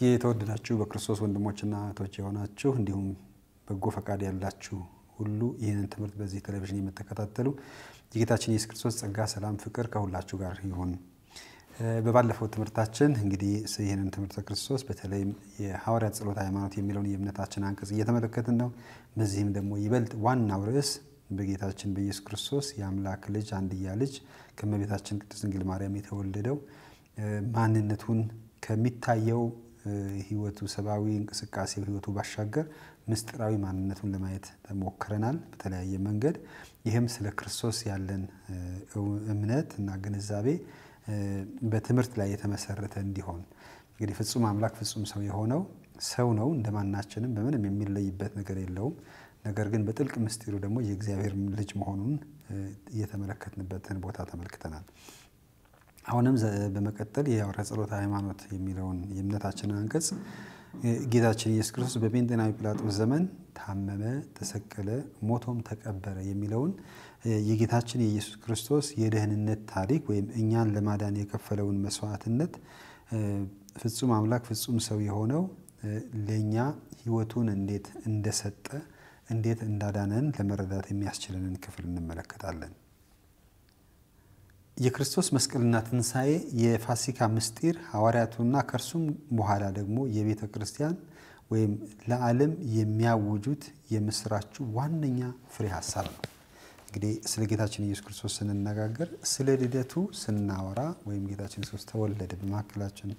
የተወደዳችሁ በክርስቶስ ወንድሞችና እህቶች የሆናችሁ እንዲሁም በጎ ፈቃድ ያላችሁ ሁሉ ይህንን ትምህርት በዚህ ቴሌቪዥን የምትከታተሉ የጌታችን የኢየሱስ ክርስቶስ ጸጋ፣ ሰላም፣ ፍቅር ከሁላችሁ ጋር ይሁን። በባለፈው ትምህርታችን እንግዲህ ይህንን ትምህርተ ክርስቶስ በተለይም የሐዋርያት ጸሎት ሃይማኖት የሚለውን የእምነታችን አንቀጽ እየተመለከትን ነው። በዚህም ደግሞ ይበልጥ ዋናው ርዕስ በጌታችን በኢየሱስ ክርስቶስ የአምላክ ልጅ አንድያ ልጅ ከእመቤታችን ቅድስት ድንግል ማርያም የተወለደው ማንነቱን ከሚታየው ህይወቱ ሰብአዊ እንቅስቃሴው ህይወቱ ባሻገር ምስጢራዊ ማንነቱን ለማየት ሞክረናል በተለያየ መንገድ። ይህም ስለ ክርስቶስ ያለን እምነት እና ግንዛቤ በትምህርት ላይ የተመሰረተ እንዲሆን እንግዲህ ፍጹም አምላክ ፍጹም ሰው የሆነው ሰው ነው። እንደማናችንም በምንም የሚለይበት ነገር የለውም። ነገር ግን በጥልቅ ምስጢሩ ደግሞ የእግዚአብሔር ልጅ መሆኑን እየተመለከትንበትን ቦታ ተመልክተናል። አሁንም በመቀጠል የሐዋርያ ጸሎተ ሃይማኖት የሚለውን የእምነታችንን አንቀጽ ጌታችን ኢየሱስ ክርስቶስ በጴንጤናዊ ጲላጦስ ዘመን ታመመ፣ ተሰቀለ፣ ሞቶም ተቀበረ የሚለውን የጌታችን የኢየሱስ ክርስቶስ የደህንነት ታሪክ ወይም እኛን ለማዳን የከፈለውን መስዋዕትነት ፍጹም አምላክ ፍጹም ሰው የሆነው ለእኛ ህይወቱን እንዴት እንደሰጠ እንዴት እንዳዳነን ለመረዳት የሚያስችለንን ክፍል እንመለከታለን። የክርስቶስ መስቀልና ትንሣኤ የፋሲካ ምስጢር ሐዋርያቱና ከእርሱም በኋላ ደግሞ የቤተ ክርስቲያን ወይም ለዓለም የሚያውጁት የምስራቹ ዋነኛ ፍሬ ሀሳብ ነው። እንግዲህ ስለ ጌታችን ኢየሱስ ክርስቶስ ስንነጋገር ስለ ልደቱ ስናወራ ወይም ጌታችን ክርስቶስ ተወለደ፣ በመካከላችን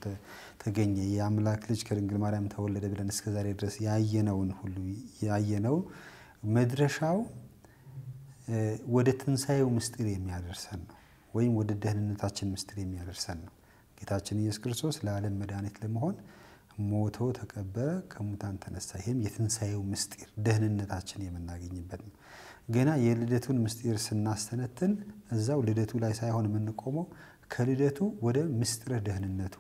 ተገኘ፣ የአምላክ ልጅ ከድንግል ማርያም ተወለደ ብለን እስከዛሬ ድረስ ያየነውን ሁሉ ያየነው መድረሻው ወደ ትንሣኤው ምስጢር የሚያደርሰን ነው፣ ወይም ወደ ደህንነታችን ምስጢር የሚያደርሰን ነው። ጌታችን ኢየሱስ ክርስቶስ ለዓለም መድኃኒት ለመሆን ሞቶ ተቀበረ፣ ከሙታን ተነሳ። ይህም የትንሣኤው ምስጢር ደህንነታችን የምናገኝበት ነው። ገና የልደቱን ምስጢር ስናስተነትን እዛው ልደቱ ላይ ሳይሆን የምንቆመው ከልደቱ ወደ ምስጢረ ደህንነቱ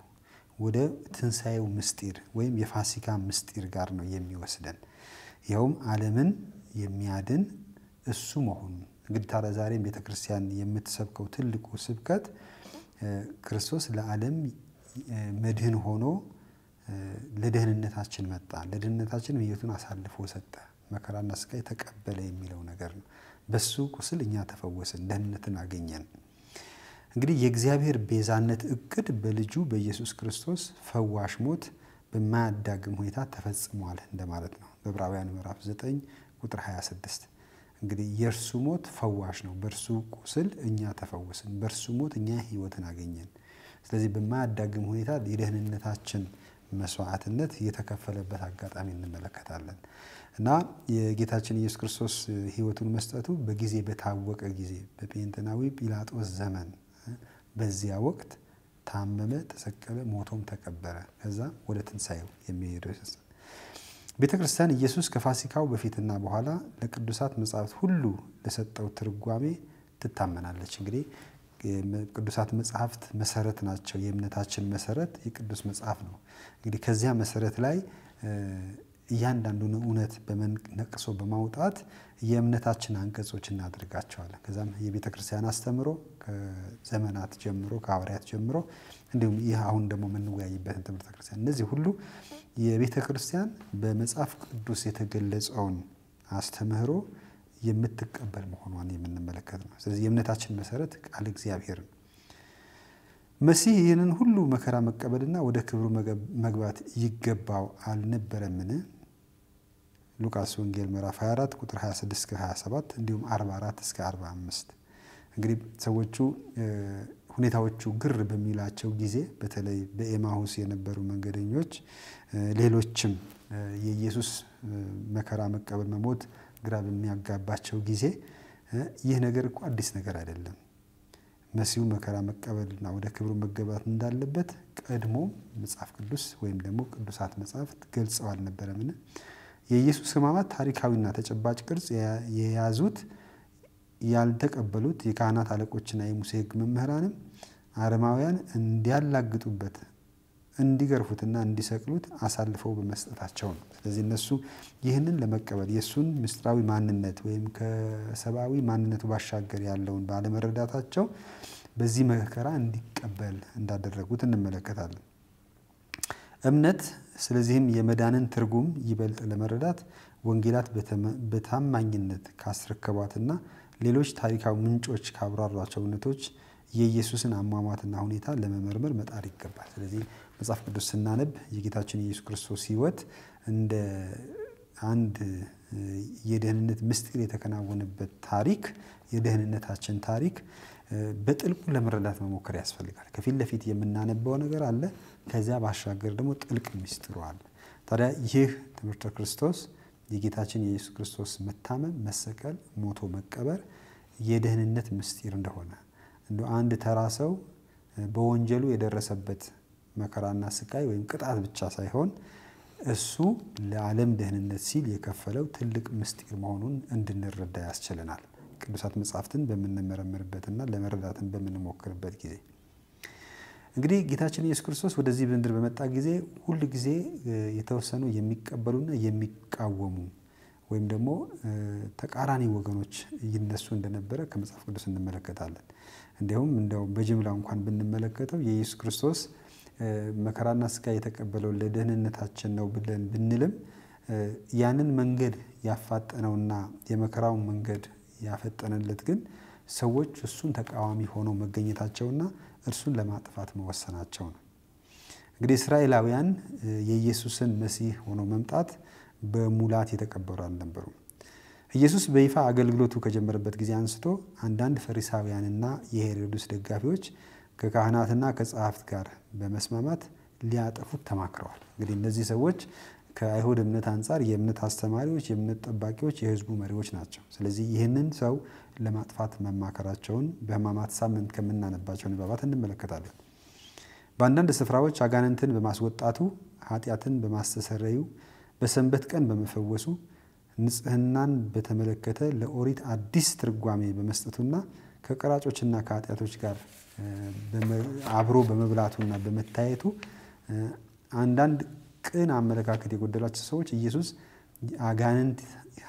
ወደ ትንሣኤው ምስጢር ወይም የፋሲካ ምስጢር ጋር ነው የሚወስደን። ይኸውም ዓለምን የሚያድን እሱ መሆኑን እንግዲህ ታዲያ ዛሬም ቤተ ክርስቲያን የምትሰብከው ትልቁ ስብከት ክርስቶስ ለዓለም መድህን ሆኖ ለደህንነታችን መጣ፣ ለደህንነታችን ሕይወቱን አሳልፎ ሰጠ። መከራና ስቃይ ተቀበለ የሚለው ነገር ነው። በሱ ቁስል እኛ ተፈወስን፣ ደህንነትን አገኘን። እንግዲህ የእግዚአብሔር ቤዛነት እቅድ በልጁ በኢየሱስ ክርስቶስ ፈዋሽ ሞት በማያዳግም ሁኔታ ተፈጽሟል እንደማለት ነው። በዕብራውያን ምዕራፍ 9 ቁጥር 26 እንግዲህ የእርሱ ሞት ፈዋሽ ነው። በእርሱ ቁስል እኛ ተፈወስን፣ በእርሱ ሞት እኛ ህይወትን አገኘን። ስለዚህ በማያዳግም ሁኔታ የደህንነታችን መስዋዕትነት የተከፈለበት አጋጣሚ እንመለከታለን እና የጌታችን ኢየሱስ ክርስቶስ ህይወቱን መስጠቱ በጊዜ በታወቀ ጊዜ በጴንጤናዊ ጲላጦስ ዘመን በዚያ ወቅት ታመመ፣ ተሰቀለ፣ ሞቶም ተቀበረ። ከዛ ወደ ትንሣኤው የሚሄደው ቤተ ክርስቲያን ኢየሱስ ከፋሲካው በፊትና በኋላ ለቅዱሳት መጽሐፍት ሁሉ ለሰጠው ትርጓሜ ትታመናለች። እንግዲህ ቅዱሳት መጽሐፍት መሰረት ናቸው። የእምነታችን መሰረት የቅዱስ መጽሐፍ ነው። እንግዲህ ከዚያ መሰረት ላይ እያንዳንዱን እውነት በመነቅሶ በማውጣት የእምነታችን አንቀጾች እናደርጋቸዋለን። ከዛም የቤተ ክርስቲያን አስተምሮ ከዘመናት ጀምሮ ከሐዋርያት ጀምሮ እንዲሁም ይህ አሁን ደግሞ የምንወያይበትን ትምህርተ ክርስቲያን እነዚህ ሁሉ የቤተ ክርስቲያን በመጽሐፍ ቅዱስ የተገለጸውን አስተምህሮ የምትቀበል መሆኗን የምንመለከት ነው። ስለዚህ የእምነታችን መሰረት ቃል እግዚአብሔር ነው። መሲህ ይህንን ሁሉ መከራ መቀበልና ወደ ክብሩ መግባት ይገባው አልነበረምን? ሉቃስ ወንጌል ምዕራፍ 24 ቁጥር 26 እስከ 27 እንዲሁም 44 እስከ 45። እንግዲህ ሰዎቹ ሁኔታዎቹ ግር በሚላቸው ጊዜ በተለይ በኤማሁስ የነበሩ መንገደኞች፣ ሌሎችም የኢየሱስ መከራ መቀበል መሞት ግራ በሚያጋባቸው ጊዜ ይህ ነገር እኮ አዲስ ነገር አይደለም፣ መሲሁ መከራ መቀበልና ወደ ክብሩ መገባት እንዳለበት ቀድሞ መጽሐፍ ቅዱስ ወይም ደግሞ ቅዱሳት መጽሐፍት ገልጸው አልነበረምን? የኢየሱስ ሕማማት ታሪካዊና ተጨባጭ ቅርጽ የያዙት ያልተቀበሉት የካህናት አለቆችና የሙሴ ሕግ መምህራንም አረማውያን እንዲያላግጡበት እንዲገርፉትና እንዲሰቅሉት አሳልፈው በመስጠታቸው ነው። ስለዚህ እነሱ ይህንን ለመቀበል የእሱን ምስጢራዊ ማንነት ወይም ከሰብአዊ ማንነቱ ባሻገር ያለውን ባለመረዳታቸው በዚህ መከራ እንዲቀበል እንዳደረጉት እንመለከታለን። እምነት ስለዚህም የመዳንን ትርጉም ይበልጥ ለመረዳት ወንጌላት በታማኝነት ካስረከቧትና ሌሎች ታሪካዊ ምንጮች ካብራሯቸው እውነቶች የኢየሱስን አሟሟትና ሁኔታ ለመመርመር መጣር ይገባል። ስለዚህ መጽሐፍ ቅዱስ ስናነብ የጌታችን ኢየሱስ ክርስቶስ ህይወት እንደ አንድ የደህንነት ምስጢር የተከናወነበት ታሪክ የደህንነታችን ታሪክ በጥልቁ ለመረዳት መሞከር ያስፈልጋል። ከፊት ለፊት የምናነበው ነገር አለ። ከዚያ ባሻገር ደግሞ ጥልቅ ምስጢሩ አለ። ታዲያ ይህ ትምህርተ ክርስቶስ የጌታችን የኢየሱስ ክርስቶስ መታመም፣ መሰቀል፣ ሞቶ መቀበር የደህንነት ምስጢር እንደሆነ እንደ አንድ ተራ ሰው በወንጀሉ የደረሰበት መከራና ስቃይ ወይም ቅጣት ብቻ ሳይሆን እሱ ለዓለም ደህንነት ሲል የከፈለው ትልቅ ምስጢር መሆኑን እንድንረዳ ያስችለናል። ቅዱሳት መጽሐፍትን በምንመረምርበትና ለመረዳትን በምንሞክርበት ጊዜ እንግዲህ ጌታችን ኢየሱስ ክርስቶስ ወደዚህ ምድር በመጣ ጊዜ ሁል ጊዜ የተወሰኑ የሚቀበሉና የሚቃወሙ ወይም ደግሞ ተቃራኒ ወገኖች ይነሱ እንደነበረ ከመጽሐፍ ቅዱስ እንመለከታለን። እንዲሁም እንደው በጅምላ እንኳን ብንመለከተው የኢየሱስ ክርስቶስ መከራና ስቃይ የተቀበለው ለደህንነታችን ነው ብለን ብንልም ያንን መንገድ ያፋጠነውና የመከራውን መንገድ ያፈጠነለት ግን ሰዎች እሱን ተቃዋሚ ሆነው መገኘታቸውና እርሱን ለማጥፋት መወሰናቸው ነው። እንግዲህ እስራኤላውያን የኢየሱስን መሲህ ሆኖ መምጣት በሙላት የተቀበሉ አልነበሩም። ኢየሱስ በይፋ አገልግሎቱ ከጀመረበት ጊዜ አንስቶ አንዳንድ ፈሪሳውያንና የሄሮድስ ደጋፊዎች ከካህናትና ከጸሐፍት ጋር በመስማማት ሊያጠፉት ተማክረዋል። እንግዲህ እነዚህ ሰዎች ከአይሁድ እምነት አንጻር የእምነት አስተማሪዎች፣ የእምነት ጠባቂዎች፣ የህዝቡ መሪዎች ናቸው። ስለዚህ ይህንን ሰው ለማጥፋት መማከራቸውን በህማማት ሳምንት ከምናነባቸው ንባባት እንመለከታለን። በአንዳንድ ስፍራዎች አጋንንትን በማስወጣቱ ኃጢአትን በማስተሰረዩ በሰንበት ቀን በመፈወሱ ንጽህናን በተመለከተ ለኦሪት አዲስ ትርጓሜ በመስጠቱና ከቀራጮችና ከኃጢአቶች ጋር አብሮ በመብላቱና በመታየቱ አንዳንድ ቅን አመለካከት የጎደላቸው ሰዎች ኢየሱስ አጋንንት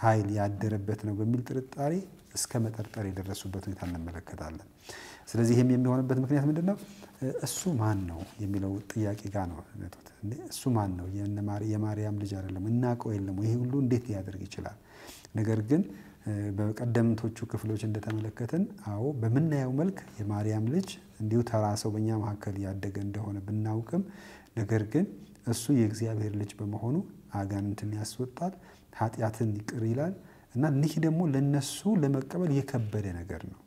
ኃይል ያደረበት ነው በሚል ጥርጣሬ እስከ መጠርጠር የደረሱበት ሁኔታ እንመለከታለን። ስለዚህ ይህም የሚሆንበት ምክንያት ምንድን ነው? እሱ ማን ነው የሚለው ጥያቄ ጋር ነው። እሱ ማን ነው? የማርያም ልጅ አይደለም? እናውቀው የለም? ይህ ሁሉ እንዴት ሊያደርግ ይችላል? ነገር ግን በቀደምቶቹ ክፍሎች እንደተመለከትን አዎ በምናየው መልክ የማርያም ልጅ እንዲሁ ተራ ሰው በእኛ መካከል ያደገ እንደሆነ ብናውቅም ነገር ግን እሱ የእግዚአብሔር ልጅ በመሆኑ አጋንንትን ያስወጣል፣ ኃጢአትን ይቅር ይላል እና ይህ ደግሞ ለነሱ ለመቀበል የከበደ ነገር ነው።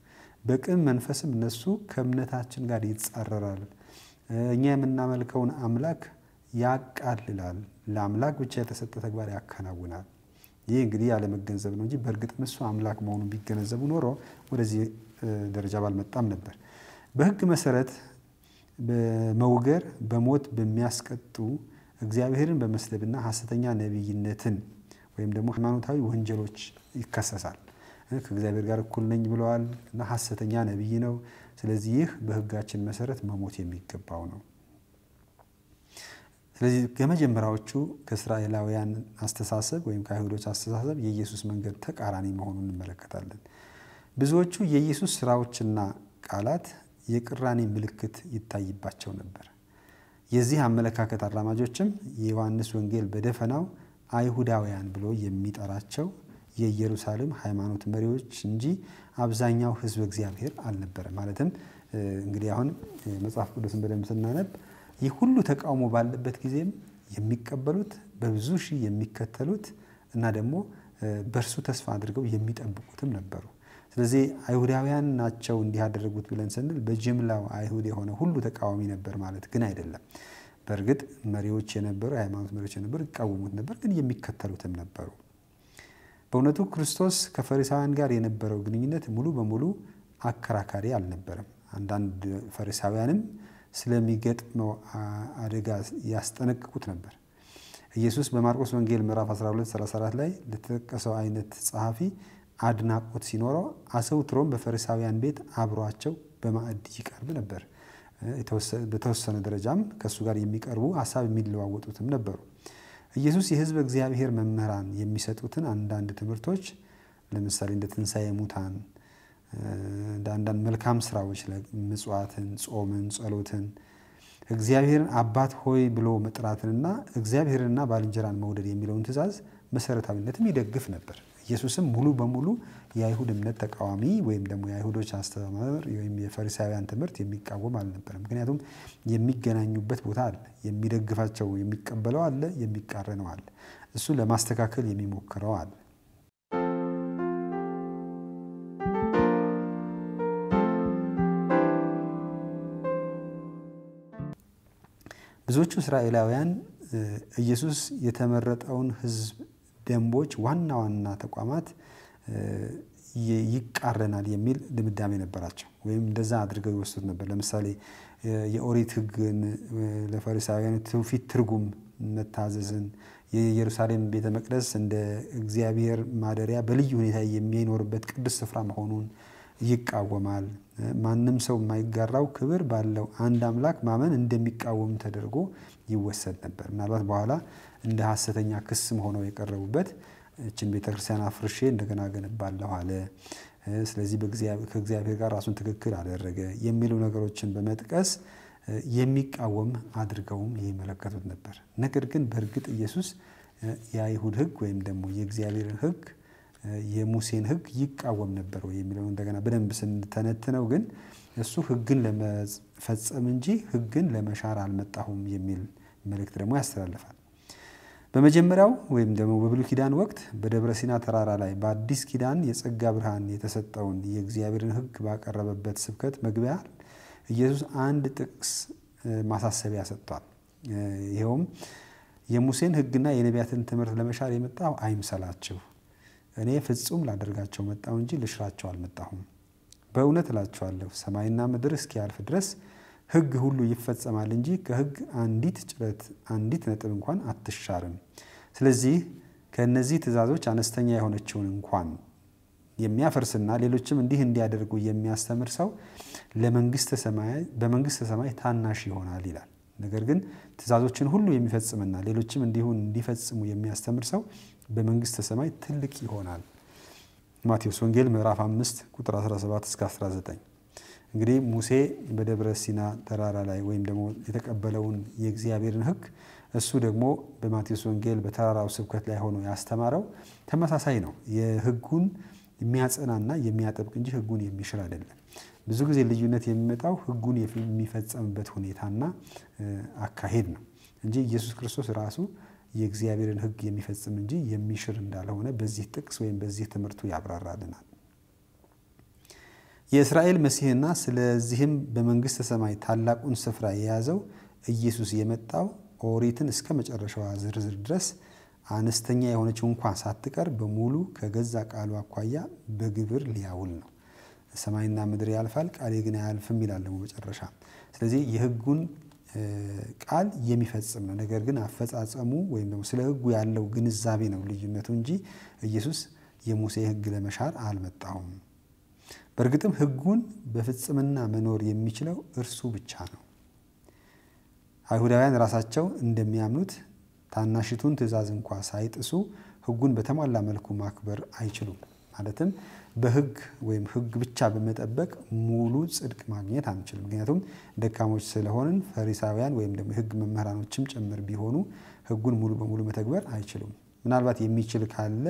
በቅን መንፈስም እነሱ ከእምነታችን ጋር ይጻረራል። እኛ የምናመልከውን አምላክ ያቃልላል። ለአምላክ ብቻ የተሰጠ ተግባር ያከናውናል። ይህ እንግዲህ ያለመገንዘብ ነው እንጂ በእርግጥም እሱ አምላክ መሆኑን ቢገነዘቡ ኖሮ ወደዚህ ደረጃ ባልመጣም ነበር። በህግ መሰረት በመውገር በሞት በሚያስቀጡ እግዚአብሔርን በመስደብና ሀሰተኛ ነቢይነትን ወይም ደግሞ ሃይማኖታዊ ወንጀሎች ይከሰሳል። ከእግዚአብሔር ጋር እኩል ነኝ ብለዋል እና ሀሰተኛ ነቢይ ነው። ስለዚህ ይህ በህጋችን መሰረት መሞት የሚገባው ነው። ስለዚህ ከመጀመሪያዎቹ ከእስራኤላውያን አስተሳሰብ ወይም ከአይሁዶች አስተሳሰብ የኢየሱስ መንገድ ተቃራኒ መሆኑን እንመለከታለን። ብዙዎቹ የኢየሱስ ስራዎችና ቃላት የቅራኔ ምልክት ይታይባቸው ነበር። የዚህ አመለካከት አራማጆችም የዮሐንስ ወንጌል በደፈናው አይሁዳውያን ብሎ የሚጠራቸው የኢየሩሳሌም ሃይማኖት መሪዎች እንጂ አብዛኛው ህዝብ እግዚአብሔር አልነበረ። ማለትም እንግዲህ አሁን መጽሐፍ ቅዱስን በደንብ ስናነብ ይህ ሁሉ ተቃውሞ ባለበት ጊዜም የሚቀበሉት በብዙ ሺህ የሚከተሉት እና ደግሞ በእርሱ ተስፋ አድርገው የሚጠብቁትም ነበሩ። ስለዚህ አይሁዳውያን ናቸው እንዲህ ያደረጉት ብለን ስንል በጅምላው አይሁድ የሆነ ሁሉ ተቃዋሚ ነበር ማለት ግን አይደለም። በእርግጥ መሪዎች የነበሩ የሃይማኖት መሪዎች የነበሩ ይቃወሙት ነበር፣ ግን የሚከተሉትም ነበሩ። በእውነቱ ክርስቶስ ከፈሪሳውያን ጋር የነበረው ግንኙነት ሙሉ በሙሉ አከራካሪ አልነበረም። አንዳንድ ፈሪሳውያንም ስለሚገጥመው አደጋ ያስጠነቅቁት ነበር። ኢየሱስ በማርቆስ ወንጌል ምዕራፍ 1234 ላይ ለተጠቀሰው አይነት ጸሐፊ አድናቆት ሲኖረው አሰውትሮም በፈሪሳውያን ቤት አብሯቸው በማዕድ ይቀርብ ነበር። በተወሰነ ደረጃም ከእሱ ጋር የሚቀርቡ ሀሳብ የሚለዋወጡትም ነበሩ። ኢየሱስ የሕዝብ እግዚአብሔር መምህራን የሚሰጡትን አንዳንድ ትምህርቶች ለምሳሌ እንደ ትንሣኤ ሙታን አንዳንድ መልካም ስራዎች ምጽዋትን፣ ጾምን፣ ጸሎትን እግዚአብሔርን አባት ሆይ ብሎ መጥራትንና እግዚአብሔርንና ባልንጀራን መውደድ የሚለውን ትእዛዝ መሰረታዊነትም ይደግፍ ነበር። ኢየሱስም ሙሉ በሙሉ የአይሁድ እምነት ተቃዋሚ ወይም ደግሞ የአይሁዶች አስተምር ወይም የፈሪሳውያን ትምህርት የሚቃወም አልነበር። ምክንያቱም የሚገናኙበት ቦታ አለ፣ የሚደግፋቸው የሚቀበለው አለ፣ የሚቃረነው አለ፣ እሱ ለማስተካከል የሚሞክረው አለ። ብዙዎቹ እስራኤላውያን ኢየሱስ የተመረጠውን ህዝብ ደንቦች፣ ዋና ዋና ተቋማት ይቃረናል የሚል ድምዳሜ ነበራቸው፣ ወይም እንደዛ አድርገው ይወስዱት ነበር። ለምሳሌ የኦሪት ህግን፣ ለፈሪሳውያን ትውፊት ትርጉም መታዘዝን የኢየሩሳሌም ቤተ መቅደስ እንደ እግዚአብሔር ማደሪያ በልዩ ሁኔታ የሚኖርበት ቅዱስ ስፍራ መሆኑን ይቃወማል። ማንም ሰው የማይጋራው ክብር ባለው አንድ አምላክ ማመን እንደሚቃወም ተደርጎ ይወሰድ ነበር። ምናልባት በኋላ እንደ ሐሰተኛ ክስም ሆነው የቀረቡበት እችን ቤተክርስቲያን አፍርሼ እንደገና ገነባለሁ አለ፣ ስለዚህ ከእግዚአብሔር ጋር ራሱን ትክክል አደረገ የሚሉ ነገሮችን በመጥቀስ የሚቃወም አድርገውም ይመለከቱት ነበር። ነገር ግን በእርግጥ ኢየሱስ የአይሁድ ሕግ ወይም ደግሞ የእግዚአብሔርን ሕግ የሙሴን ህግ ይቃወም ነበር ወይ የሚለው እንደገና በደንብ ስንተነትነው ግን እሱ ህግን ለመፈጸም እንጂ ህግን ለመሻር አልመጣሁም የሚል መልእክት ደግሞ ያስተላልፋል። በመጀመሪያው ወይም ደግሞ በብሉይ ኪዳን ወቅት በደብረ ሲና ተራራ ላይ በአዲስ ኪዳን የጸጋ ብርሃን የተሰጠውን የእግዚአብሔርን ህግ ባቀረበበት ስብከት መግቢያ ኢየሱስ አንድ ጥቅስ ማሳሰቢያ ሰጥቷል። ይኸውም የሙሴን ህግና የነቢያትን ትምህርት ለመሻር የመጣው አይምሰላችሁ እኔ ፍጹም ላደርጋቸው መጣሁ እንጂ ልሽራቸው አልመጣሁም። በእውነት እላችኋለሁ ሰማይና ምድር እስኪያልፍ ድረስ ሕግ ሁሉ ይፈጸማል እንጂ ከሕግ አንዲት ጭረት አንዲት ነጥብ እንኳን አትሻርም። ስለዚህ ከእነዚህ ትእዛዞች አነስተኛ የሆነችውን እንኳን የሚያፈርስና ሌሎችም እንዲህ እንዲያደርጉ የሚያስተምር ሰው በመንግስተ ሰማይ ታናሽ ይሆናል ይላል። ነገር ግን ትእዛዞችን ሁሉ የሚፈጽምና ሌሎችም እንዲሁን እንዲፈጽሙ የሚያስተምር ሰው በመንግስተ ሰማይ ትልቅ ይሆናል። ማቴዎስ ወንጌል ምዕራፍ 5 ቁጥር 17 እስከ 19። እንግዲህ ሙሴ በደብረ ሲና ተራራ ላይ ወይም ደግሞ የተቀበለውን የእግዚአብሔርን ሕግ እሱ ደግሞ በማቴዎስ ወንጌል በተራራው ስብከት ላይ ሆኖ ያስተማረው ተመሳሳይ ነው። የሕጉን የሚያጸናና የሚያጠብቅ እንጂ ሕጉን የሚሽር አይደለም። ብዙ ጊዜ ልዩነት የሚመጣው ሕጉን የሚፈጸምበት ሁኔታና አካሄድ ነው እንጂ ኢየሱስ ክርስቶስ ራሱ የእግዚአብሔርን ሕግ የሚፈጽም እንጂ የሚሽር እንዳልሆነ በዚህ ጥቅስ ወይም በዚህ ትምህርቱ ያብራራልናል። የእስራኤል መሲህና ስለዚህም በመንግሥተ ሰማይ ታላቁን ስፍራ የያዘው ኢየሱስ የመጣው ኦሪትን እስከ መጨረሻዋ ዝርዝር ድረስ አነስተኛ የሆነችው እንኳን ሳትቀር በሙሉ ከገዛ ቃሉ አኳያ በግብር ሊያውል ነው። ሰማይና ምድር ያልፋል፣ ቃሌ ግን አያልፍም ይላል ደግሞ መጨረሻ። ስለዚህ የህጉን ቃል የሚፈጽም ነው። ነገር ግን አፈጻጸሙ ወይም ደግሞ ስለ ሕጉ ያለው ግንዛቤ ነው ልዩነቱ እንጂ ኢየሱስ የሙሴ ሕግ ለመሻር አልመጣውም። በእርግጥም ሕጉን በፍጽምና መኖር የሚችለው እርሱ ብቻ ነው። አይሁዳውያን ራሳቸው እንደሚያምኑት ታናሽቱን ትእዛዝ እንኳ ሳይጥሱ ሕጉን በተሟላ መልኩ ማክበር አይችሉም። ማለትም በህግ ወይም ህግ ብቻ በመጠበቅ ሙሉ ጽድቅ ማግኘት አንችልም። ምክንያቱም ደካሞች ስለሆንን ፈሪሳውያን ወይም ደግሞ የህግ መምህራኖችም ጭምር ቢሆኑ ህጉን ሙሉ በሙሉ መተግበር አይችሉም። ምናልባት የሚችል ካለ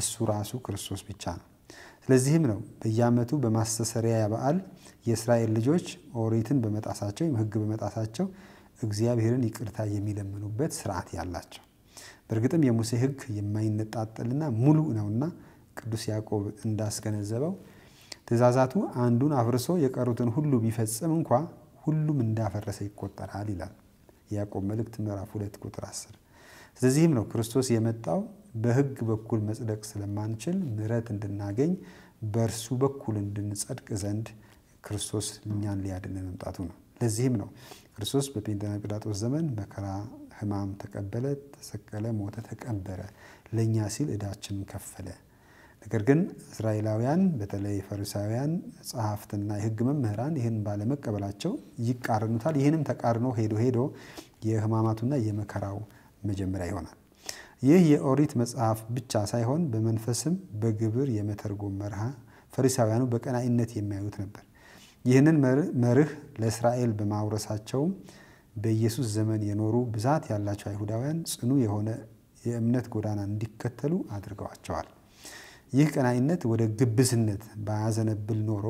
እሱ ራሱ ክርስቶስ ብቻ ነው። ስለዚህም ነው በየዓመቱ በማስተሰሪያ በዓል የእስራኤል ልጆች ኦሪትን በመጣሳቸው ወይም ህግ በመጣሳቸው እግዚአብሔርን ይቅርታ የሚለምኑበት ስርዓት ያላቸው። በእርግጥም የሙሴ ህግ የማይነጣጠልና ሙሉ ነውና ቅዱስ ያዕቆብ እንዳስገነዘበው ትእዛዛቱ አንዱን አፍርሶ የቀሩትን ሁሉ ቢፈጽም እንኳ ሁሉም እንዳፈረሰ ይቆጠራል ይላል የያዕቆብ መልእክት ምዕራፍ 2 ቁጥር አስር ስለዚህም ነው ክርስቶስ የመጣው በህግ በኩል መጽደቅ ስለማንችል ምረት እንድናገኝ በእርሱ በኩል እንድንጸድቅ ዘንድ ክርስቶስ እኛን ሊያድን መምጣቱ ነው። ለዚህም ነው ክርስቶስ በጴንጤና ጲላጦስ ዘመን መከራ፣ ህማም ተቀበለ፣ ተሰቀለ፣ ሞተ፣ ተቀበረ፣ ለእኛ ሲል እዳችንን ከፈለ። ነገር ግን እስራኤላውያን በተለይ ፈሪሳውያን ጸሐፍትና የሕግ መምህራን ይህን ባለመቀበላቸው ይቃርኑታል። ይህንም ተቃርኖ ሄዶ ሄዶ የሕማማቱና የመከራው መጀመሪያ ይሆናል። ይህ የኦሪት መጽሐፍ ብቻ ሳይሆን በመንፈስም በግብር የመተርጎም መርሃ ፈሪሳውያኑ በቀናይነት የሚያዩት ነበር። ይህንን መርህ ለእስራኤል በማውረሳቸውም በኢየሱስ ዘመን የኖሩ ብዛት ያላቸው አይሁዳውያን ጽኑ የሆነ የእምነት ጎዳና እንዲከተሉ አድርገዋቸዋል። ይህ ቀናኢነት ወደ ግብዝነት ባያዘነብል ኖሮ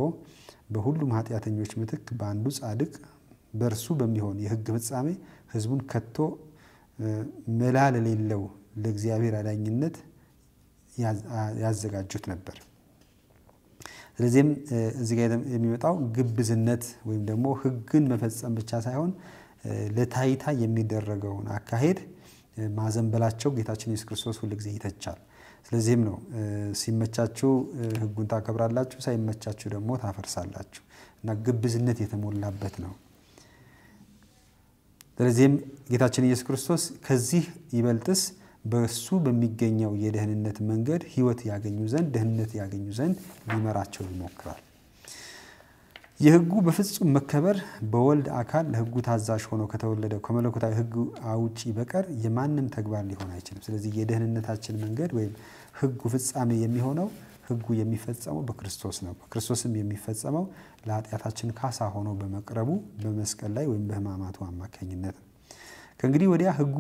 በሁሉም ኃጢአተኞች ምትክ በአንዱ ጻድቅ በእርሱ በሚሆን የሕግ ፍጻሜ ሕዝቡን ከቶ መላ ለሌለው ለእግዚአብሔር አዳኝነት ያዘጋጁት ነበር። ስለዚህም እዚህ የሚመጣው ግብዝነት ወይም ደግሞ ሕግን መፈጸም ብቻ ሳይሆን ለታይታ የሚደረገውን አካሄድ ማዘንበላቸው ጌታችን ኢየሱስ ክርስቶስ ሁልጊዜ ይተቻል። ስለዚህም ነው ሲመቻችሁ ህጉን ታከብራላችሁ፣ ሳይመቻችሁ ደግሞ ታፈርሳላችሁ እና ግብዝነት የተሞላበት ነው። ስለዚህም ጌታችን ኢየሱስ ክርስቶስ ከዚህ ይበልጥስ በእሱ በሚገኘው የደህንነት መንገድ ህይወት ያገኙ ዘንድ ደህንነት ያገኙ ዘንድ ሊመራቸው ይሞክራል። የህጉ በፍጹም መከበር በወልድ አካል ለህጉ ታዛዥ ሆኖ ከተወለደው ከመለኮታዊ ህግ አውጪ በቀር የማንም ተግባር ሊሆን አይችልም። ስለዚህ የደህንነታችን መንገድ ወይም ህጉ ፍጻሜ የሚሆነው ህጉ የሚፈጸመው በክርስቶስ ነው። በክርስቶስም የሚፈጸመው ለኃጢአታችን ካሳ ሆኖ በመቅረቡ በመስቀል ላይ ወይም በህማማቱ አማካኝነት ነው። ከእንግዲህ ወዲያ ህጉ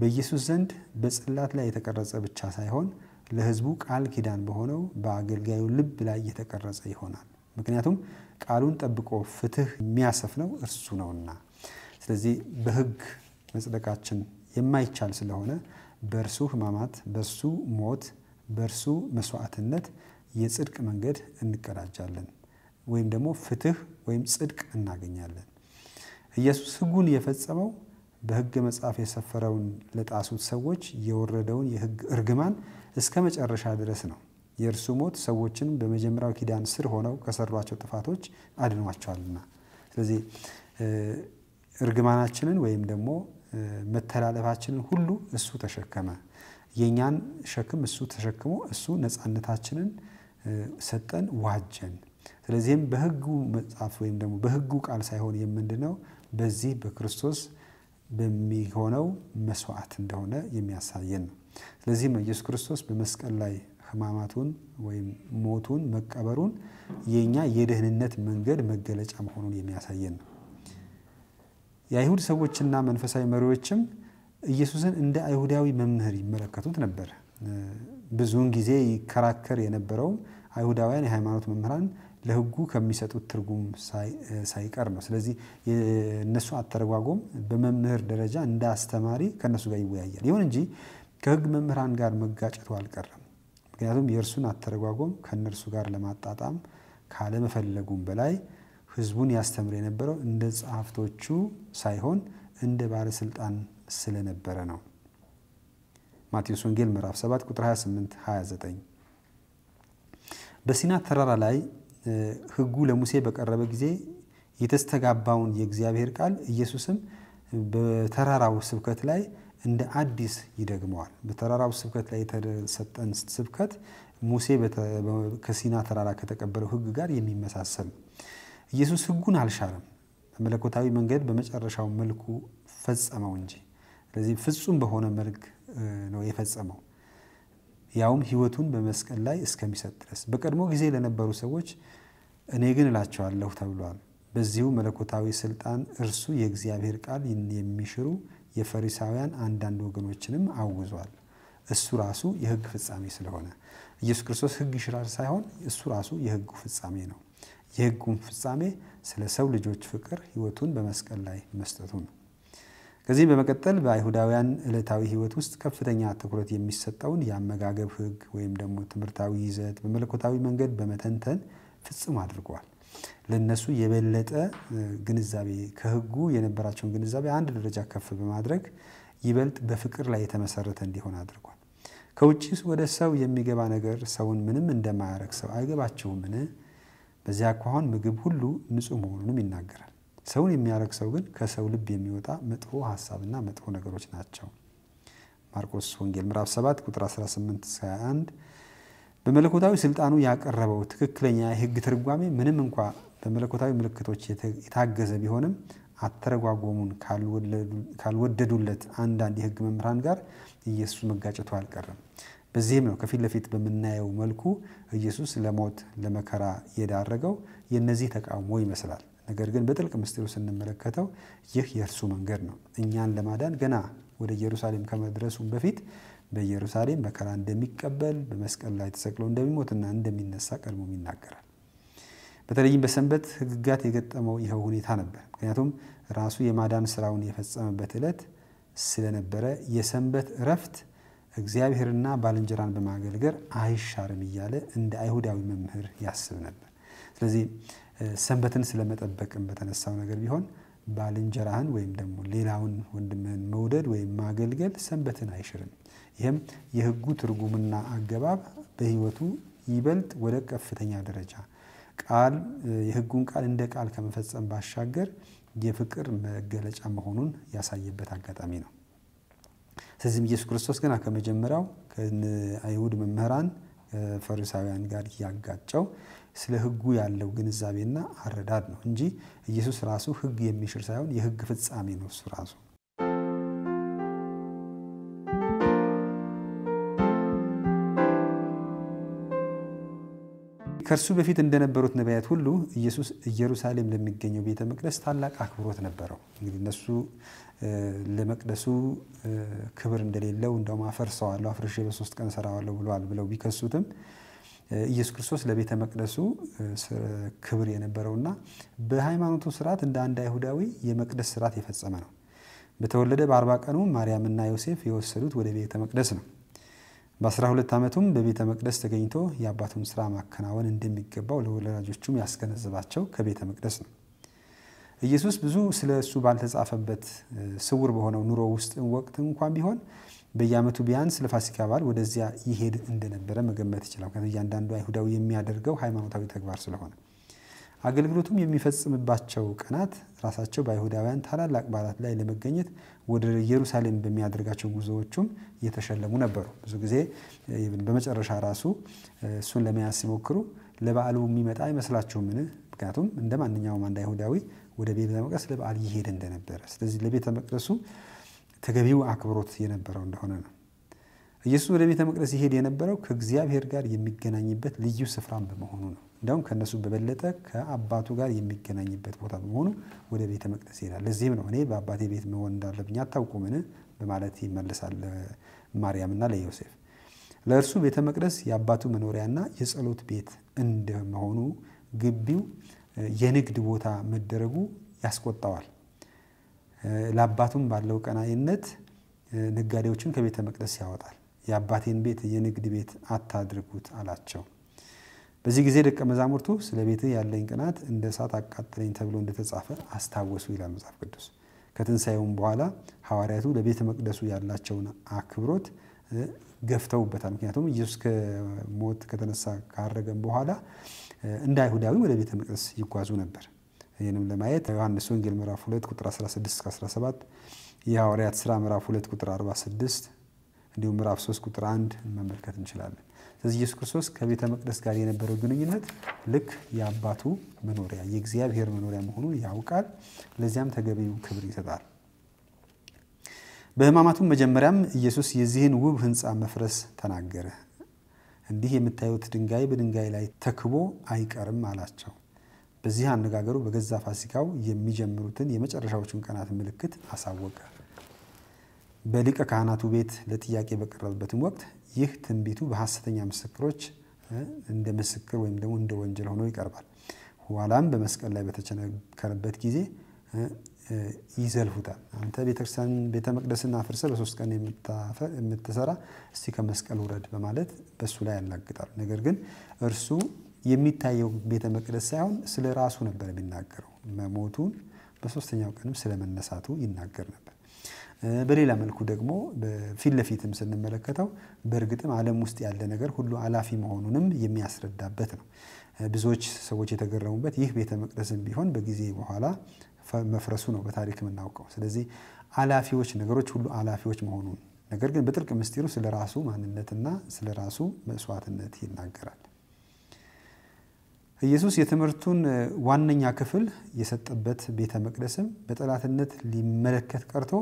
በኢየሱስ ዘንድ በጽላት ላይ የተቀረጸ ብቻ ሳይሆን ለህዝቡ ቃል ኪዳን በሆነው በአገልጋዩ ልብ ላይ የተቀረጸ ይሆናል። ምክንያቱም ቃሉን ጠብቆ ፍትህ የሚያሰፍነው እርሱ ነውና ስለዚህ በህግ መጽደቃችን የማይቻል ስለሆነ በእርሱ ህማማት፣ በእርሱ ሞት፣ በእርሱ መስዋዕትነት የጽድቅ መንገድ እንቀዳጃለን ወይም ደግሞ ፍትህ ወይም ጽድቅ እናገኛለን። ኢየሱስ ህጉን የፈጸመው በህገ መጽሐፍ የሰፈረውን ለጣሱት ሰዎች የወረደውን የህግ እርግማን እስከ መጨረሻ ድረስ ነው። የእርሱ ሞት ሰዎችን በመጀመሪያው ኪዳን ስር ሆነው ከሰሯቸው ጥፋቶች አድኗቸዋልና። ስለዚህ እርግማናችንን ወይም ደግሞ መተላለፋችንን ሁሉ እሱ ተሸከመ። የእኛን ሸክም እሱ ተሸክሞ እሱ ነፃነታችንን ሰጠን፣ ዋጀን። ስለዚህም በህጉ መጽሐፍ ወይም ደግሞ በህጉ ቃል ሳይሆን የምንድነው በዚህ በክርስቶስ በሚሆነው መስዋዕት እንደሆነ የሚያሳየን ነው። ስለዚህም ኢየሱስ ክርስቶስ በመስቀል ላይ ህማማቱን ወይም ሞቱን መቀበሩን የእኛ የደህንነት መንገድ መገለጫ መሆኑን የሚያሳየን ነው። የአይሁድ ሰዎችና መንፈሳዊ መሪዎችም ኢየሱስን እንደ አይሁዳዊ መምህር ይመለከቱት ነበር። ብዙውን ጊዜ ይከራከር የነበረው አይሁዳውያን የሃይማኖት መምህራን ለህጉ ከሚሰጡት ትርጉም ሳይቀር ነው። ስለዚህ የእነሱ አተረጓጎም በመምህር ደረጃ እንደ አስተማሪ ከእነሱ ጋር ይወያያል። ይሁን እንጂ ከህግ መምህራን ጋር መጋጨቱ አልቀረም። ምክንያቱም የእርሱን አተረጓጎም ከእነርሱ ጋር ለማጣጣም ካለመፈለጉም በላይ ህዝቡን ያስተምር የነበረው እንደ ጸሐፍቶቹ ሳይሆን እንደ ባለስልጣን ስለነበረ ነው። ማቴዎስ ወንጌል ምዕራፍ 7 ቁጥር 28 29 በሲና ተራራ ላይ ህጉ ለሙሴ በቀረበ ጊዜ የተስተጋባውን የእግዚአብሔር ቃል ኢየሱስም በተራራው ስብከት ላይ እንደ አዲስ ይደግመዋል። በተራራው ስብከት ላይ የተሰጠን ስብከት ሙሴ ከሲና ተራራ ከተቀበለው ሕግ ጋር የሚመሳሰል ነው። ኢየሱስ ሕጉን አልሻረም፣ በመለኮታዊ መንገድ በመጨረሻው መልኩ ፈጸመው እንጂ። ስለዚህ ፍጹም በሆነ መልክ ነው የፈጸመው፣ ያውም ሕይወቱን በመስቀል ላይ እስከሚሰጥ ድረስ። በቀድሞ ጊዜ ለነበሩ ሰዎች እኔ ግን እላቸዋለሁ ተብሏል። በዚሁ መለኮታዊ ስልጣን እርሱ የእግዚአብሔር ቃል የሚሽሩ የፈሪሳውያን አንዳንድ ወገኖችንም አውዟል። እሱ ራሱ የህግ ፍጻሜ ስለሆነ ኢየሱስ ክርስቶስ ህግ ይሽራል ሳይሆን እሱ ራሱ የህጉ ፍጻሜ ነው። የህጉን ፍጻሜ ስለ ሰው ልጆች ፍቅር ህይወቱን በመስቀል ላይ መስጠቱ ነው። ከዚህም በመቀጠል በአይሁዳውያን ዕለታዊ ህይወት ውስጥ ከፍተኛ ትኩረት የሚሰጠውን የአመጋገብ ህግ ወይም ደግሞ ትምህርታዊ ይዘት በመለኮታዊ መንገድ በመተንተን ፍጹም አድርጓል። ለነሱ የበለጠ ግንዛቤ ከህጉ የነበራቸውን ግንዛቤ አንድ ደረጃ ከፍ በማድረግ ይበልጥ በፍቅር ላይ የተመሰረተ እንዲሆን አድርጓል። ከውጭ ወደ ሰው የሚገባ ነገር ሰውን ምንም እንደማያረግ ሰው አይገባቸውምን? በዚያ አኳኋን ምግብ ሁሉ ንጹህ መሆኑንም ይናገራል። ሰውን የሚያረግ ሰው ግን ከሰው ልብ የሚወጣ መጥፎ ሀሳብና መጥፎ ነገሮች ናቸው። ማርቆስ ወንጌል ምዕራፍ 7 ቁጥር 18 21 በመለኮታዊ ስልጣኑ ያቀረበው ትክክለኛ የህግ ትርጓሜ ምንም እንኳ በመለኮታዊ ምልክቶች የታገዘ ቢሆንም አተረጓጎሙን ካልወደዱለት አንዳንድ የህግ መምህራን ጋር ኢየሱስ መጋጨቱ አልቀረም። በዚህም ነው ከፊት ለፊት በምናየው መልኩ ኢየሱስ ለሞት ለመከራ የዳረገው የእነዚህ ተቃውሞ ይመስላል። ነገር ግን በጥልቅ ምስጢሩ ስንመለከተው ይህ የእርሱ መንገድ ነው። እኛን ለማዳን ገና ወደ ኢየሩሳሌም ከመድረሱም በፊት በኢየሩሳሌም መከራ እንደሚቀበል በመስቀል ላይ ተሰቅለው እንደሚሞትና እንደሚነሳ ቀድሞ ይናገራል። በተለይም በሰንበት ሕግጋት የገጠመው ይኸው ሁኔታ ነበር። ምክንያቱም ራሱ የማዳን ስራውን የፈጸመበት ዕለት ስለነበረ የሰንበት እረፍት እግዚአብሔርና ባልንጀራን በማገልገል አይሻርም እያለ እንደ አይሁዳዊ መምህር ያስብ ነበር። ስለዚህ ሰንበትን ስለመጠበቅም በተነሳው ነገር ቢሆን ባልንጀራህን ወይም ደግሞ ሌላውን ወንድምህን መውደድ ወይም ማገልገል ሰንበትን አይሽርም። ይህም የህጉ ትርጉምና አገባብ በህይወቱ ይበልጥ ወደ ከፍተኛ ደረጃ ቃል የህጉን ቃል እንደ ቃል ከመፈጸም ባሻገር የፍቅር መገለጫ መሆኑን ያሳየበት አጋጣሚ ነው። ስለዚህም ኢየሱስ ክርስቶስ ገና ከመጀመሪያው ከአይሁድ መምህራን ፈሪሳውያን ጋር ያጋጨው ስለ ህጉ ያለው ግንዛቤና አረዳድ ነው እንጂ ኢየሱስ ራሱ ህግ የሚሽር ሳይሆን የህግ ፍጻሜ ነው እሱ ራሱ። ከእርሱ በፊት እንደነበሩት ነቢያት ሁሉ ኢየሱስ ኢየሩሳሌም ለሚገኘው ቤተ መቅደስ ታላቅ አክብሮት ነበረው። እንግዲህ እነሱ ለመቅደሱ ክብር እንደሌለው እንደውም አፈርሰዋለሁ፣ አፍርሼ በሶስት ቀን ሰራዋለሁ ብለዋል ብለው ቢከሱትም ኢየሱስ ክርስቶስ ለቤተ መቅደሱ ክብር የነበረውና በሃይማኖቱ ስርዓት እንደ አንድ አይሁዳዊ የመቅደስ ስርዓት የፈጸመ ነው። በተወለደ በአርባ ቀኑ ማርያምና ዮሴፍ የወሰዱት ወደ ቤተ መቅደስ ነው። በአስራ ሁለት ዓመቱም በቤተ መቅደስ ተገኝቶ የአባቱን ስራ ማከናወን እንደሚገባው ለወላጆቹም ያስገነዝባቸው ከቤተ መቅደስ ነው። ኢየሱስ ብዙ ስለ እሱ ባልተጻፈበት ስውር በሆነው ኑሮ ውስጥ ወቅት እንኳን ቢሆን በየዓመቱ ቢያንስ ለፋሲካ በዓል ወደዚያ ይሄድ እንደነበረ መገመት ይችላል። ምክንያቱም እያንዳንዱ አይሁዳዊ የሚያደርገው ሃይማኖታዊ ተግባር ስለሆነ አገልግሎቱም የሚፈጽምባቸው ቀናት ራሳቸው በአይሁዳውያን ታላላቅ በዓላት ላይ ለመገኘት ወደ ኢየሩሳሌም በሚያደርጋቸው ጉዞዎቹም እየተሸለሙ ነበሩ። ብዙ ጊዜ በመጨረሻ ራሱ እሱን ለመያዝ ሲሞክሩ ለበዓሉ የሚመጣ አይመስላችሁምን? ምክንያቱም እንደ ማንኛውም አንድ አይሁዳዊ ወደ ቤተ መቅደስ ለበዓል ይሄድ እንደነበረ፣ ስለዚህ ለቤተ መቅደሱ ተገቢው አክብሮት የነበረው እንደሆነ ነው። ኢየሱስ ወደ ቤተ መቅደስ ይሄድ የነበረው ከእግዚአብሔር ጋር የሚገናኝበት ልዩ ስፍራም በመሆኑ ነው። እንዲያውም ከእነሱ በበለጠ ከአባቱ ጋር የሚገናኝበት ቦታ በመሆኑ ወደ ቤተ መቅደስ ይሄዳል። ለዚህም ነው እኔ በአባቴ ቤት መሆን እንዳለብኝ አታውቁምን? በማለት ይመልሳል ለማርያምና ለዮሴፍ። ለእርሱ ቤተ መቅደስ የአባቱ መኖሪያና የጸሎት ቤት እንደመሆኑ ግቢው የንግድ ቦታ መደረጉ ያስቆጣዋል። ለአባቱም ባለው ቀናይነት ነጋዴዎችን ከቤተ መቅደስ ያወጣል። የአባቴን ቤት የንግድ ቤት አታድርጉት አላቸው። በዚህ ጊዜ ደቀ መዛሙርቱ ስለ ቤትህ ያለኝ ቅናት እንደ እሳት አቃጠለኝ ተብሎ እንደተጻፈ አስታወሱ ይላል መጽሐፍ ቅዱስ። ከትንሣኤውም በኋላ ሐዋርያቱ ለቤተ መቅደሱ ያላቸውን አክብሮት ገፍተውበታል። ምክንያቱም ኢየሱስ ከሞት ከተነሳ ካረገም በኋላ እንደ አይሁዳዊ ወደ ቤተ መቅደስ ይጓዙ ነበር። ይህንም ለማየት ዮሐንስ ወንጌል ምዕራፍ 2 ቁጥር 16 17 የሐዋርያት ሥራ ምዕራፍ 2 ቁጥር 46 እንዲሁም ምዕራፍ 3 ቁጥር 1 መመልከት እንችላለን። ስለዚህ ኢየሱስ ክርስቶስ ከቤተ መቅደስ ጋር የነበረው ግንኙነት ልክ የአባቱ መኖሪያ የእግዚአብሔር መኖሪያ መሆኑን ያውቃል። ለዚያም ተገቢው ክብር ይሰጣል። በሕማማቱም መጀመሪያም ኢየሱስ የዚህን ውብ ሕንፃ መፍረስ ተናገረ። እንዲህ የምታዩት ድንጋይ በድንጋይ ላይ ተክቦ አይቀርም አላቸው። በዚህ አነጋገሩ በገዛ ፋሲካው የሚጀምሩትን የመጨረሻዎቹን ቀናት ምልክት አሳወቀ። በሊቀ ካህናቱ ቤት ለጥያቄ በቀረበበትም ወቅት ይህ ትንቢቱ በሐሰተኛ ምስክሮች እንደ ምስክር ወይም ደግሞ እንደ ወንጀል ሆኖ ይቀርባል። ኋላም በመስቀል ላይ በተቸነከረበት ጊዜ ይዘልፉታል። አንተ ቤተክርስቲያን ቤተ መቅደስን አፍርሰ በሶስት ቀን የምትሰራ እስቲ ከመስቀል ውረድ በማለት በእሱ ላይ ያላግጣል። ነገር ግን እርሱ የሚታየው ቤተ መቅደስ ሳይሆን ስለ ራሱ ነበር የሚናገረው። መሞቱን በሶስተኛው ቀንም ስለ መነሳቱ ይናገር ነበር። በሌላ መልኩ ደግሞ ፊት ለፊትም ስንመለከተው በእርግጥም ዓለም ውስጥ ያለ ነገር ሁሉ አላፊ መሆኑንም የሚያስረዳበት ነው። ብዙዎች ሰዎች የተገረሙበት ይህ ቤተ መቅደስም ቢሆን በጊዜ በኋላ መፍረሱ ነው በታሪክ የምናውቀው። ስለዚህ አላፊዎች ነገሮች ሁሉ አላፊዎች መሆኑን ነገር ግን በጥልቅ ምስጢሩ ስለ ራሱ ማንነትና ስለ ራሱ መስዋዕትነት ይናገራል። ኢየሱስ የትምህርቱን ዋነኛ ክፍል የሰጠበት ቤተ መቅደስም በጠላትነት ሊመለከት ቀርቶ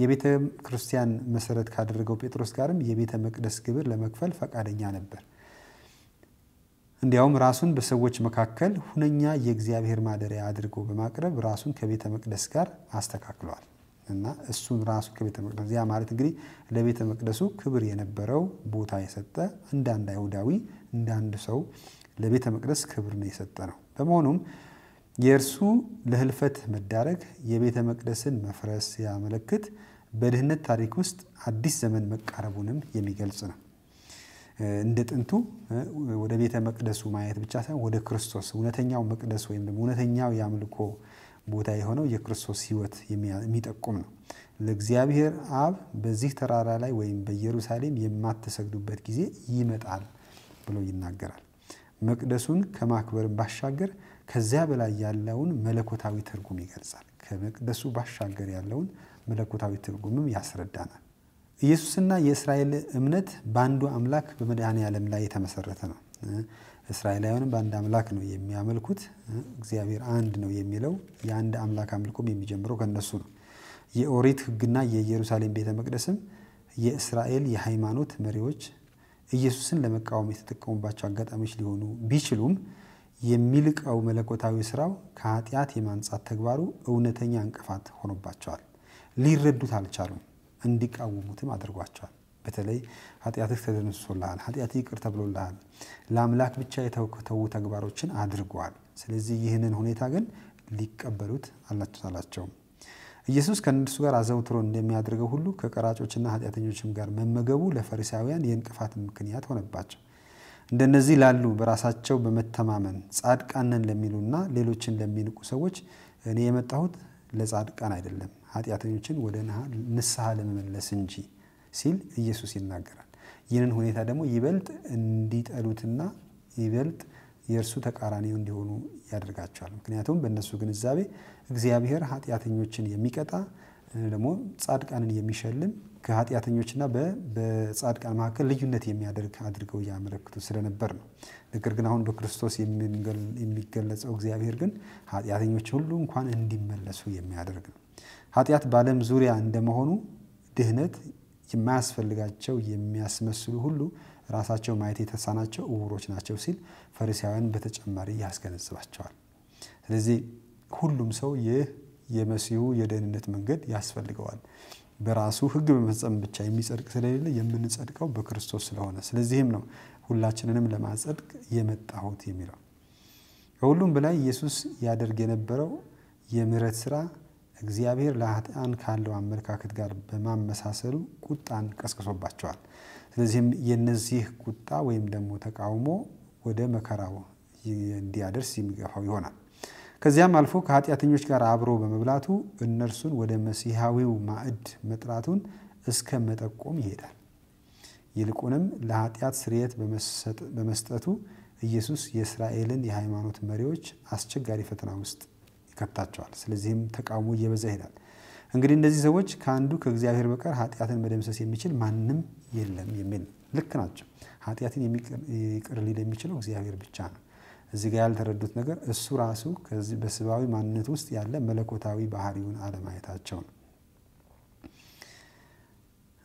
የቤተ ክርስቲያን መሰረት ካደረገው ጴጥሮስ ጋርም የቤተ መቅደስ ግብር ለመክፈል ፈቃደኛ ነበር። እንዲያውም ራሱን በሰዎች መካከል ሁነኛ የእግዚአብሔር ማደሪያ አድርጎ በማቅረብ ራሱን ከቤተ መቅደስ ጋር አስተካክሏል እና እሱን ራሱ ከቤተ መቅደስ ያ ማለት እንግዲህ ለቤተ መቅደሱ ክብር የነበረው ቦታ የሰጠ እንዳንድ አይሁዳዊ እንዳንድ ሰው ለቤተ መቅደስ ክብር ነው የሰጠ ነው። በመሆኑም የእርሱ ለህልፈት መዳረግ የቤተ መቅደስን መፍረስ ሲያመለክት በድህነት ታሪክ ውስጥ አዲስ ዘመን መቃረቡንም የሚገልጽ ነው። እንደ ጥንቱ ወደ ቤተ መቅደሱ ማየት ብቻ ሳይሆን ወደ ክርስቶስ እውነተኛው መቅደስ ወይም ደግሞ እውነተኛው የአምልኮ ቦታ የሆነው የክርስቶስ ህይወት የሚጠቁም ነው። ለእግዚአብሔር አብ በዚህ ተራራ ላይ ወይም በኢየሩሳሌም የማትሰግዱበት ጊዜ ይመጣል ብሎ ይናገራል። መቅደሱን ከማክበርን ባሻገር ከዚያ በላይ ያለውን መለኮታዊ ትርጉም ይገልጻል። ከመቅደሱ ባሻገር ያለውን መለኮታዊ ትርጉምም ያስረዳናል። ኢየሱስና የእስራኤል እምነት በአንዱ አምላክ በመድኃኔ ዓለም ላይ የተመሰረተ ነው። እስራኤላውያንም በአንድ አምላክ ነው የሚያመልኩት። እግዚአብሔር አንድ ነው የሚለው የአንድ አምላክ አምልኮም የሚጀምረው ከነሱ ነው። የኦሪት ሕግና የኢየሩሳሌም ቤተ መቅደስም የእስራኤል የሃይማኖት መሪዎች ኢየሱስን ለመቃወም የተጠቀሙባቸው አጋጣሚዎች ሊሆኑ ቢችሉም የሚልቀው መለኮታዊ ስራው ከኃጢአት የማንጻት ተግባሩ እውነተኛ እንቅፋት ሆኖባቸዋል። ሊረዱት አልቻሉም፣ እንዲቃወሙትም አድርጓቸዋል። በተለይ ኃጢአትህ ተደምስሶልሃል፣ ኃጢአት ይቅር ተብሎልሃል፣ ለአምላክ ብቻ የተተዉ ተግባሮችን አድርጓል። ስለዚህ ይህንን ሁኔታ ግን ሊቀበሉት አላቸውም። ኢየሱስ ከእነርሱ ጋር አዘውትሮ እንደሚያደርገው ሁሉ ከቀራጮችና ኃጢአተኞችም ጋር መመገቡ ለፈሪሳውያን የእንቅፋት ምክንያት ሆነባቸው። እንደነዚህ ላሉ በራሳቸው በመተማመን ጻድቃን ለሚሉና ሌሎችን ለሚንቁ ሰዎች እኔ የመጣሁት ለጻድቃን አይደለም ኃጢአተኞችን ወደ ንስሐ ለመመለስ እንጂ ሲል ኢየሱስ ይናገራል። ይህንን ሁኔታ ደግሞ ይበልጥ እንዲጠሉትና ይበልጥ የእርሱ ተቃራኒው እንዲሆኑ ያደርጋቸዋል። ምክንያቱም በእነሱ ግንዛቤ እግዚአብሔር ኃጢአተኞችን የሚቀጣ ደግሞ ጻድቃንን የሚሸልም ከኃጢአተኞችና በጻድቃን መካከል ልዩነት የሚያደርግ አድርገው እያመለክቱ ስለነበር ነው። ነገር ግን አሁን በክርስቶስ የሚገለጸው እግዚአብሔር ግን ኃጢአተኞች ሁሉ እንኳን እንዲመለሱ የሚያደርግ ነው። ኃጢአት በዓለም ዙሪያ እንደመሆኑ ድህነት የማያስፈልጋቸው የሚያስመስሉ ሁሉ ራሳቸው ማየት የተሳናቸው እውሮች ናቸው ሲል ፈሪሳውያን በተጨማሪ ያስገነዝባቸዋል። ስለዚህ ሁሉም ሰው ይህ የመሲሁ የደህንነት መንገድ ያስፈልገዋል። በራሱ ሕግ በመፈጸም ብቻ የሚጸድቅ ስለሌለ የምንጸድቀው በክርስቶስ ስለሆነ፣ ስለዚህም ነው ሁላችንንም ለማጸድቅ የመጣሁት የሚለው። ከሁሉም በላይ ኢየሱስ ያደርግ የነበረው የምረት ስራ እግዚአብሔር ለኃጥኣን ካለው አመለካከት ጋር በማመሳሰሉ ቁጣን ቀስቅሶባቸዋል። ስለዚህም የነዚህ ቁጣ ወይም ደግሞ ተቃውሞ ወደ መከራው እንዲያደርስ የሚገፋው ይሆናል። ከዚያም አልፎ ከኃጢአተኞች ጋር አብሮ በመብላቱ እነርሱን ወደ መሲሐዊው ማዕድ መጥራቱን እስከ መጠቆም ይሄዳል። ይልቁንም ለኃጢአት ስርየት በመስጠቱ ኢየሱስ የእስራኤልን የሃይማኖት መሪዎች አስቸጋሪ ፈተና ውስጥ ይከታቸዋል። ስለዚህም ተቃውሞ እየበዛ ይሄዳል። እንግዲህ እነዚህ ሰዎች ከአንዱ ከእግዚአብሔር በቀር ኃጢአትን መደምሰስ የሚችል ማንም የለም የሚል ልክ ናቸው። ኃጢአትን ይቅር ሊል የሚችለው እግዚአብሔር ብቻ ነው። እዚህ ጋር ያልተረዱት ነገር እሱ ራሱ በስባዊ ማንነት ውስጥ ያለ መለኮታዊ ባህሪውን አለማየታቸው ነው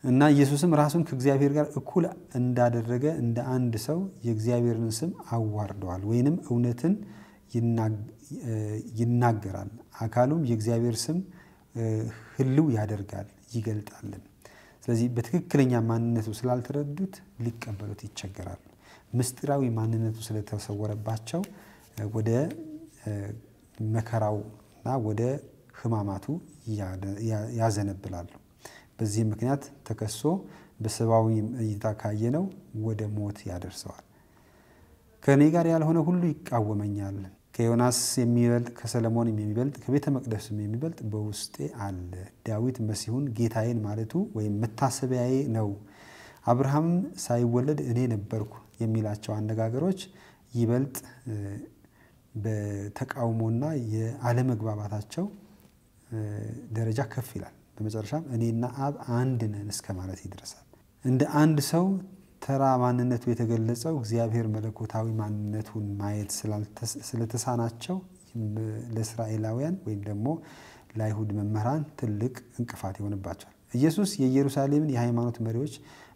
እና ኢየሱስም ራሱን ከእግዚአብሔር ጋር እኩል እንዳደረገ እንደ አንድ ሰው የእግዚአብሔርን ስም አዋርደዋል ወይንም እውነትን ይናገራል። አካሉም የእግዚአብሔር ስም ህልው ያደርጋል ይገልጣልን። ስለዚህ በትክክለኛ ማንነቱ ስላልተረዱት ሊቀበሉት ይቸገራሉ። ምስጢራዊ ማንነቱ ስለተሰወረባቸው ወደ መከራው እና ወደ ህማማቱ ያዘነብላሉ። በዚህ ምክንያት ተከሶ በሰብአዊ እይታ ካየነው ወደ ሞት ያደርሰዋል። ከእኔ ጋር ያልሆነ ሁሉ ይቃወመኛል፣ ከዮናስ የሚበልጥ ከሰለሞን የሚበልጥ ከቤተ መቅደስም የሚበልጥ በውስጤ አለ። ዳዊት መሲሁን ጌታዬን ማለቱ ወይም መታሰቢያዬ ነው። አብርሃም ሳይወለድ እኔ ነበርኩ የሚላቸው አነጋገሮች ይበልጥ በተቃውሞና የአለመግባባታቸው ደረጃ ከፍ ይላል። በመጨረሻም እኔና አብ አንድ ነን እስከ ማለት ይደርሳል። እንደ አንድ ሰው ተራ ማንነቱ የተገለጸው እግዚአብሔር መለኮታዊ ማንነቱን ማየት ስለተሳናቸው ለእስራኤላውያን ወይም ደግሞ ለአይሁድ መምህራን ትልቅ እንቅፋት ይሆንባቸዋል። ኢየሱስ የኢየሩሳሌምን የሃይማኖት መሪዎች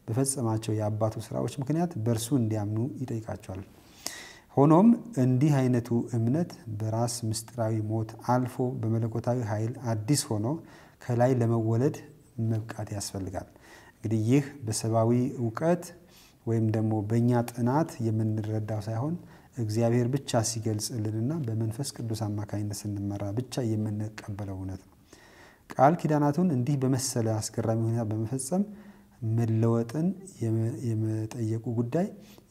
በፈጸማቸው የአባቱ ስራዎች ምክንያት በእርሱ እንዲያምኑ ይጠይቃቸዋል። ሆኖም እንዲህ አይነቱ እምነት በራስ ምስጢራዊ ሞት አልፎ በመለኮታዊ ኃይል አዲስ ሆኖ ከላይ ለመወለድ መብቃት ያስፈልጋል። እንግዲህ ይህ በሰብአዊ እውቀት ወይም ደግሞ በእኛ ጥናት የምንረዳው ሳይሆን እግዚአብሔር ብቻ ሲገልጽልንና በመንፈስ ቅዱስ አማካኝነት ስንመራ ብቻ የምንቀበለው እውነት ነው። ቃል ኪዳናቱን እንዲህ በመሰለ አስገራሚ ሁኔታ በመፈጸም መለወጥን የመጠየቁ ጉዳይ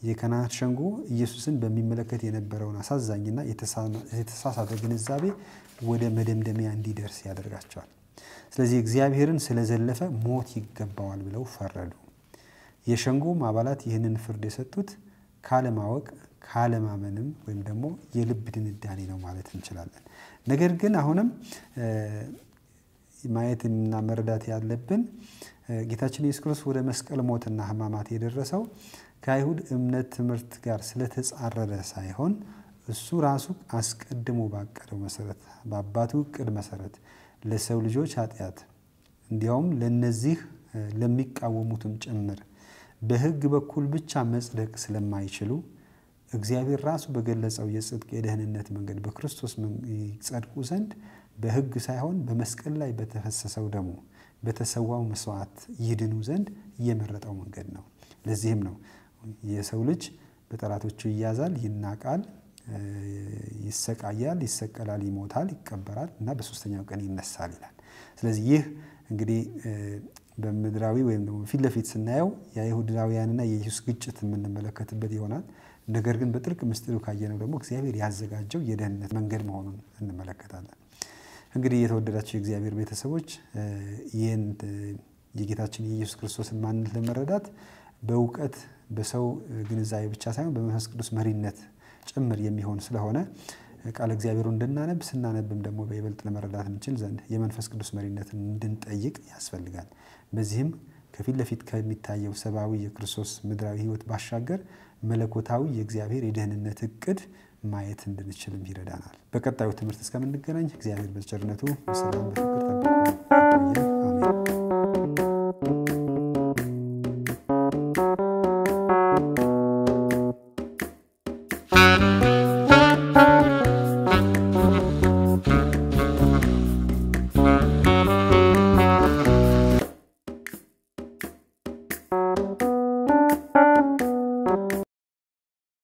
የከናት ሸንጎ ኢየሱስን በሚመለከት የነበረውን አሳዛኝና የተሳሳተ ግንዛቤ ወደ መደምደሚያ እንዲደርስ ያደርጋቸዋል። ስለዚህ እግዚአብሔርን ስለዘለፈ ሞት ይገባዋል ብለው ፈረዱ። የሸንጎም አባላት ይህንን ፍርድ የሰጡት ካለማወቅ ካለማመንም ወይም ደግሞ የልብ ድንዳኔ ነው ማለት እንችላለን። ነገር ግን አሁንም ማየትና መረዳት ያለብን ጌታችን ኢየሱስ ክርስቶስ ወደ መስቀል ሞትና ሕማማት የደረሰው ከአይሁድ እምነት ትምህርት ጋር ስለተጻረረ ሳይሆን እሱ ራሱ አስቀድሞ ባቀደው መሰረት በአባቱ እቅድ መሰረት ለሰው ልጆች ኃጢአት እንዲያውም ለነዚህ ለሚቃወሙትም ጭምር በሕግ በኩል ብቻ መጽደቅ ስለማይችሉ እግዚአብሔር ራሱ በገለጸው የጽድቅ የደህንነት መንገድ በክርስቶስ ይጸድቁ ዘንድ በሕግ ሳይሆን በመስቀል ላይ በተፈሰሰው ደሙ በተሰዋው መስዋዕት ይድኑ ዘንድ እየመረጠው መንገድ ነው። ለዚህም ነው የሰው ልጅ በጠላቶቹ ይያዛል፣ ይናቃል፣ ይሰቃያል፣ ይሰቀላል፣ ይሞታል፣ ይቀበራል እና በሶስተኛው ቀን ይነሳል ይላል። ስለዚህ ይህ እንግዲህ በምድራዊ ወይም ደግሞ ፊት ለፊት ስናየው የአይሁዳውያንና የኢየሱስ ግጭት የምንመለከትበት ይሆናል። ነገር ግን በጥልቅ ምስጢሩ ካየነው ደግሞ እግዚአብሔር ያዘጋጀው የደህንነት መንገድ መሆኑን እንመለከታለን። እንግዲህ የተወደዳቸው የእግዚአብሔር ቤተሰቦች ይህን የጌታችን የኢየሱስ ክርስቶስን ማንነት ለመረዳት በእውቀት በሰው ግንዛቤ ብቻ ሳይሆን በመንፈስ ቅዱስ መሪነት ጭምር የሚሆን ስለሆነ ቃለ እግዚአብሔሩ እንድናነብ ስናነብም ደግሞ በይበልጥ ለመረዳት እንችል ዘንድ የመንፈስ ቅዱስ መሪነትን እንድንጠይቅ ያስፈልጋል። በዚህም ከፊት ለፊት ከሚታየው ሰብአዊ የክርስቶስ ምድራዊ ህይወት ባሻገር መለኮታዊ የእግዚአብሔር የደህንነት እቅድ ማየት እንድንችልም ይረዳናል። በቀጣዩ ትምህርት እስከምንገናኝ እግዚአብሔር በቸርነቱ በሰላም በፍቅር ጠብቆ